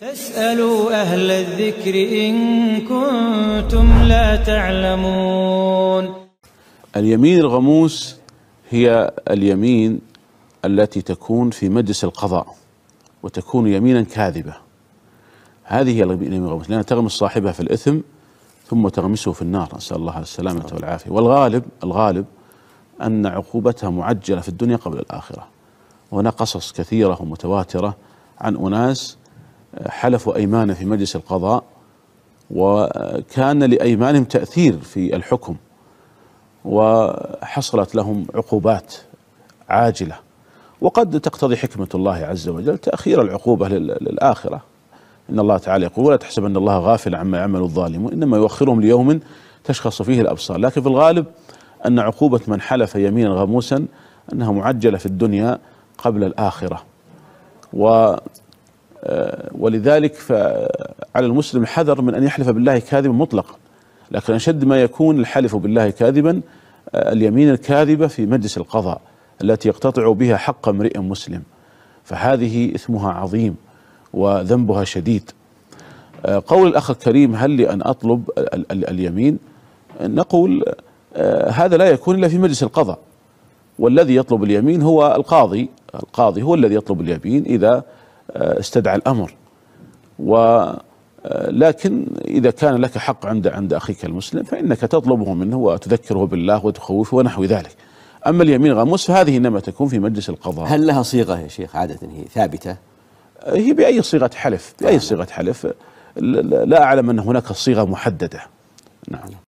فاسألوا أهل الذكر إن كنتم لا تعلمون اليمين الغموس هي اليمين التي تكون في مجلس القضاء وتكون يمينا كاذبة هذه هي اليمين الغموس لأنها تغمس صاحبها في الإثم ثم تغمسه في النار نسأل الله السلامة والعافية والغالب الغالب أن عقوبتها معجلة في الدنيا قبل الآخرة وهنا قصص كثيرة ومتواترة عن أناس حلفوا أيمانا في مجلس القضاء وكان لأيمانهم تأثير في الحكم وحصلت لهم عقوبات عاجلة وقد تقتضي حكمة الله عز وجل تأخير العقوبة للآخرة إن الله تعالى يقول ولا تحسب أن الله غافل عما يعمل الظالمون إنما يؤخرهم ليوم تشخص فيه الأبصار لكن في الغالب أن عقوبة من حلف يمينا غموسا أنها معجلة في الدنيا قبل الآخرة و آه، ولذلك فعلى المسلم حذر من أن يحلف بالله كاذبا مطلقا لكن أشد ما يكون الحلف بالله كاذبا آه، اليمين الكاذبة في مجلس القضاء التي يقتطع بها حق امرئ مسلم فهذه إثمها عظيم وذنبها شديد آه، قول الأخ الكريم هل لي أن أطلب اليمين نقول هذا لا يكون إلا في مجلس القضاء والذي يطلب اليمين هو القاضي القاضي هو الذي يطلب اليمين إذا آه، استدعى الأمر و آه، لكن إذا كان لك حق عند عند أخيك المسلم فإنك تطلبه منه وتذكره بالله وتخوفه ونحو ذلك أما اليمين غموس فهذه إنما تكون في مجلس القضاء هل لها صيغة يا شيخ عادة هي ثابتة؟ آه، هي بأي صيغة حلف بأي صيغة حلف لا أعلم أن هناك صيغة محددة نعم